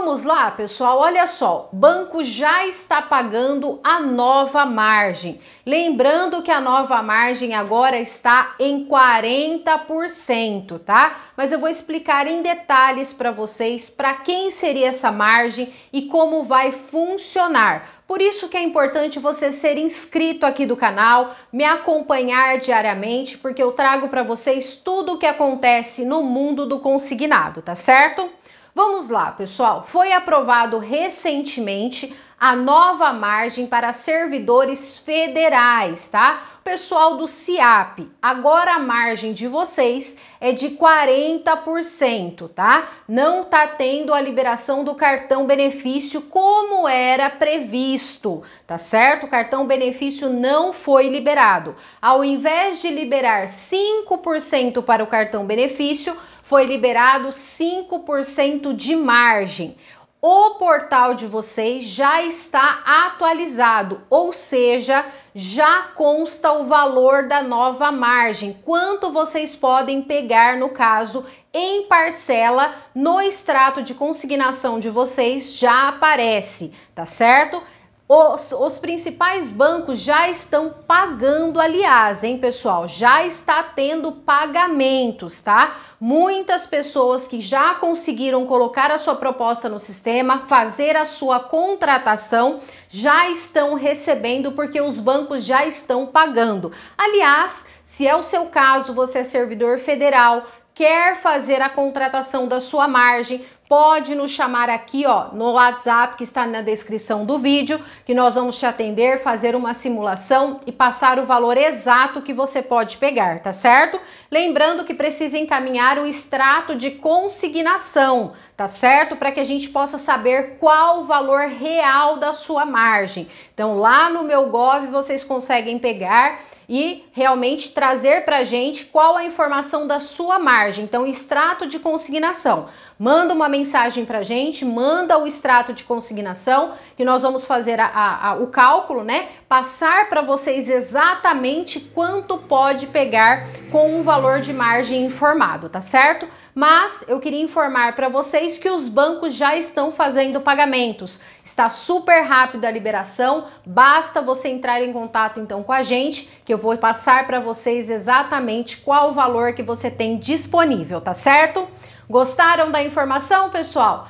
Vamos lá, pessoal. Olha só, banco já está pagando a nova margem. Lembrando que a nova margem agora está em 40%, tá? Mas eu vou explicar em detalhes para vocês para quem seria essa margem e como vai funcionar. Por isso que é importante você ser inscrito aqui do canal, me acompanhar diariamente, porque eu trago para vocês tudo o que acontece no mundo do consignado, tá certo? Vamos lá, pessoal. Foi aprovado recentemente a nova margem para servidores federais, tá? Pessoal do CIAP, agora a margem de vocês é de 40%, tá? Não tá tendo a liberação do cartão benefício como era previsto, tá certo? O cartão benefício não foi liberado. Ao invés de liberar 5% para o cartão benefício, foi liberado 5% de margem o portal de vocês já está atualizado, ou seja, já consta o valor da nova margem, quanto vocês podem pegar, no caso, em parcela no extrato de consignação de vocês já aparece, tá certo? Os, os, principais bancos já estão pagando, aliás, hein, pessoal? Já está tendo pagamentos, tá? Muitas pessoas que já conseguiram colocar a sua proposta no sistema, fazer a sua contratação, já estão recebendo porque os bancos já estão pagando. Aliás, se é o seu caso, você é servidor federal, quer fazer a contratação da sua margem, pode nos chamar aqui, ó, no WhatsApp que está na descrição do vídeo, que nós vamos te atender, fazer uma simulação e passar o valor exato que você pode pegar, tá certo? Lembrando que precisa encaminhar o extrato de consignação, tá certo? Para que a gente possa saber qual o valor real da sua margem. Então, lá no meu gov vocês conseguem pegar e realmente trazer para a gente qual a informação da sua margem. Então, extrato de consignação. Manda uma mensagem mensagem para a gente, manda o extrato de consignação, que nós vamos fazer a, a, a, o cálculo, né? Passar para vocês exatamente quanto pode pegar com um valor de margem informado, tá certo? Mas eu queria informar para vocês que os bancos já estão fazendo pagamentos. Está super rápido a liberação, basta você entrar em contato então com a gente, que eu vou passar para vocês exatamente qual o valor que você tem disponível, tá certo? Gostaram da informação, pessoal?